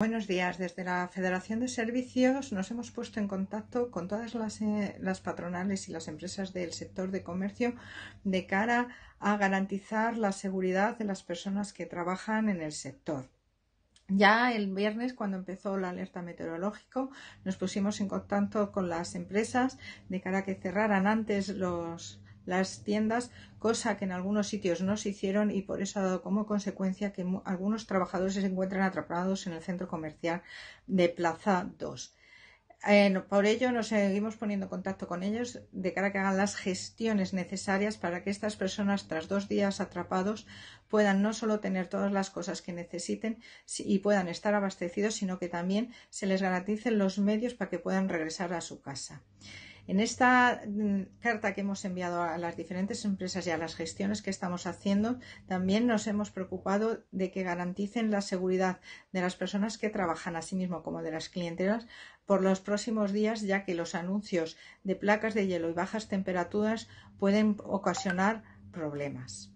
Buenos días. Desde la Federación de Servicios nos hemos puesto en contacto con todas eh, las, patronales y las empresas del sector de comercio de cara a garantizar la seguridad de las personas que trabajan en el sector. Ya el viernes, cuando empezó la alerta meteorológica, nos pusimos en contacto con las empresas de cara a que cerraran antes los, las tiendas, cosa que en algunos sitios no se hicieron y por eso ha dado como consecuencia que algunos trabajadores se encuentran atrapados en el centro comercial de Plaza 2. Eh, por ello nos seguimos poniendo en contacto con ellos de cara a que hagan las gestiones necesarias para que estas personas tras dos días atrapados puedan no solo tener todas las cosas que necesiten y puedan estar abastecidos, sino que también se les garanticen los medios para que puedan regresar a su casa. En esta mm, carta que hemos enviado a las diferentes empresas y a las gestiones que estamos haciendo, también nos hemos preocupado de que garanticen la seguridad de las personas que trabajan, así mismo como de las clientelas, por los próximos días, ya que los anuncios de placas de hielo y bajas temperaturas pueden ocasionar problemas.